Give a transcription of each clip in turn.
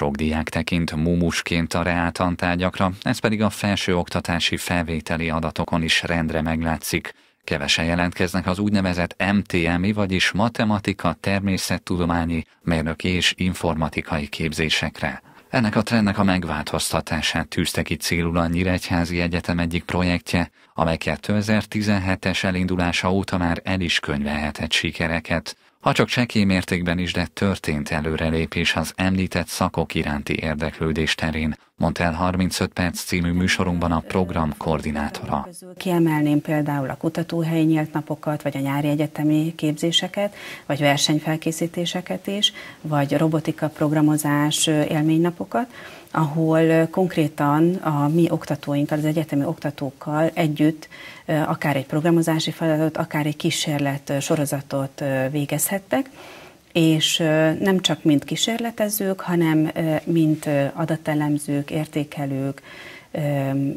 Sok diák tekint mumusként a reáltantárgyakra, ez pedig a felsőoktatási felvételi adatokon is rendre meglátszik. Kevesen jelentkeznek az úgynevezett mtm vagyis matematika, természettudományi, mérnöki és informatikai képzésekre. Ennek a trendnek a megváltoztatását tűzte ki célul a Nyíregyházi Egyetem egyik projektje, amely 2017-es elindulása óta már el is könyvelhetett sikereket. Ha csak csekély mértékben is, de történt előrelépés az említett szakok iránti érdeklődés terén, mondta el 35 perc című műsorunkban a program koordinátora. Kiemelném például a kutatóhelyi nyílt napokat, vagy a nyári egyetemi képzéseket, vagy versenyfelkészítéseket is, vagy robotika programozás élménynapokat, ahol konkrétan a mi oktatóinkkal, az egyetemi oktatókkal együtt akár egy programozási feladatot, akár egy kísérlet sorozatot végezhettek, és nem csak mint kísérletezők, hanem mint adatelemzők, értékelők,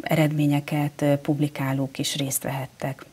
eredményeket publikálók is részt vehettek.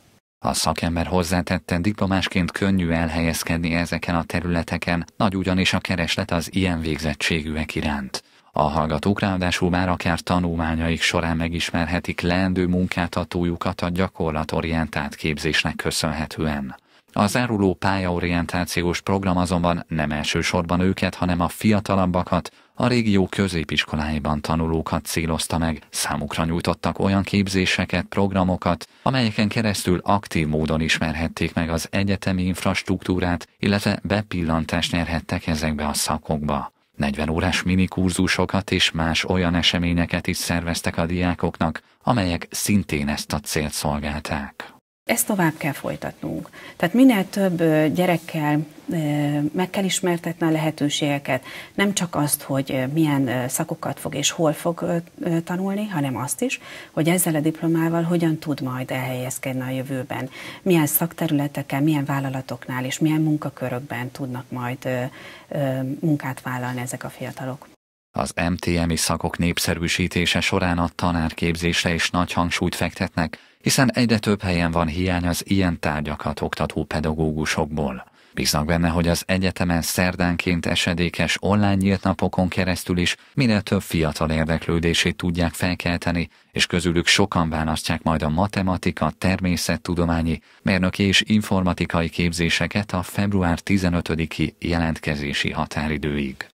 A szakember hozzátette, diplomásként könnyű elhelyezkedni ezeken a területeken, nagy ugyanis a kereslet az ilyen végzettségűek iránt. A hallgatók ráadásul már akár tanulmányaik során megismerhetik leendő munkáltatójukat a gyakorlatorientált képzésnek köszönhetően. A záruló pályaorientációs program azonban nem elsősorban őket, hanem a fiatalabbakat, a régió középiskoláiban tanulókat célozta meg, számukra nyújtottak olyan képzéseket, programokat, amelyeken keresztül aktív módon ismerhették meg az egyetemi infrastruktúrát, illetve bepillantást nyerhettek ezekbe a szakokba. 40 órás minikurzusokat és más olyan eseményeket is szerveztek a diákoknak, amelyek szintén ezt a célt szolgálták ezt tovább kell folytatnunk. Tehát minél több gyerekkel meg kell ismertetni a lehetőségeket, nem csak azt, hogy milyen szakokat fog és hol fog tanulni, hanem azt is, hogy ezzel a diplomával hogyan tud majd elhelyezkedni a jövőben, milyen szakterületeken, milyen vállalatoknál és milyen munkakörökben tudnak majd munkát vállalni ezek a fiatalok. Az MTMI szakok népszerűsítése során a tanárképzésre is nagy hangsúlyt fektetnek, hiszen egyre több helyen van hiány az ilyen tárgyakat oktató pedagógusokból. Bíznak benne, hogy az egyetemen szerdánként esedékes online nyílt napokon keresztül is minél több fiatal érdeklődését tudják felkelteni, és közülük sokan választják majd a matematika, természettudományi, mérnöki és informatikai képzéseket a február 15-i jelentkezési határidőig.